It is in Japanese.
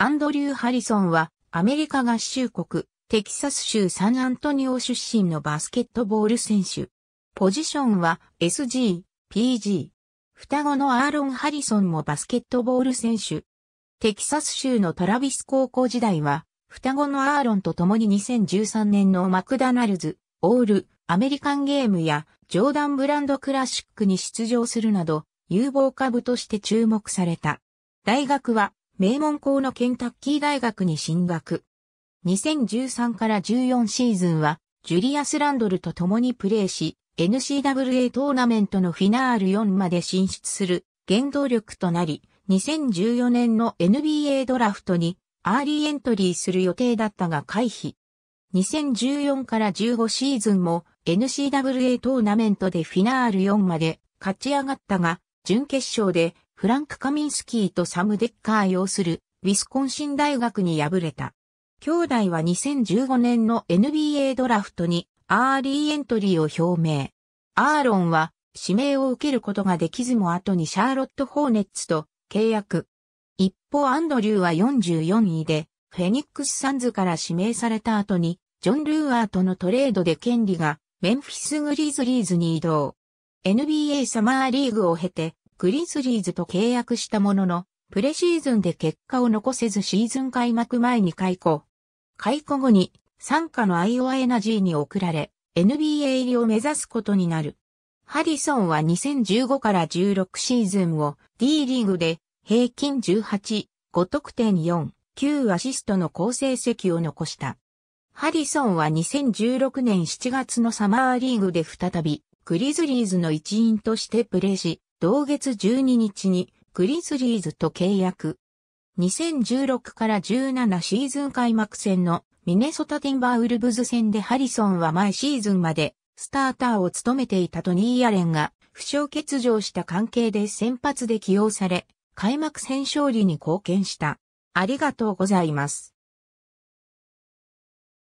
アンドリュー・ハリソンは、アメリカ合衆国、テキサス州サンアントニオ出身のバスケットボール選手。ポジションは SG、PG。双子のアーロン・ハリソンもバスケットボール選手。テキサス州のトラビス高校時代は、双子のアーロンと共に2013年のマクダナルズ、オール、アメリカンゲームやジョーダンブランドクラシックに出場するなど、有望株として注目された。大学は名門校のケンタッキー大学に進学。2013から14シーズンは、ジュリアス・ランドルと共にプレーし、n c w a トーナメントのフィナール4まで進出する原動力となり、2014年の NBA ドラフトにアーリーエントリーする予定だったが回避。2014から15シーズンも n c w a トーナメントでフィナール4まで勝ち上がったが、準決勝でフランク・カミンスキーとサム・デッカー擁するウィスコンシン大学に敗れた。兄弟は2015年の NBA ドラフトにアーリーエントリーを表明。アーロンは指名を受けることができずも後にシャーロット・ホーネッツと契約。一方アンドリューは44位でフェニックス・サンズから指名された後にジョン・ルーアーとのトレードで権利がメンフィス・グリズリーズに移動。NBA サマーリーグを経てグリズリーズと契約したものの、プレシーズンで結果を残せずシーズン開幕前に解雇。解雇後に、参加のアイオワエナジーに送られ、NBA 入りを目指すことになる。ハリソンは2015から16シーズンを D リーグで平均18、5得点4、9アシストの好成績を残した。ハリソンは2016年7月のサマーリーグで再びグリズリーズの一員としてプレーし、同月12日にグリズリーズと契約。2016から17シーズン開幕戦のミネソタティンバーウルブズ戦でハリソンは前シーズンまでスターターを務めていたトニー・アレンが負傷欠場した関係で先発で起用され、開幕戦勝利に貢献した。ありがとうございます。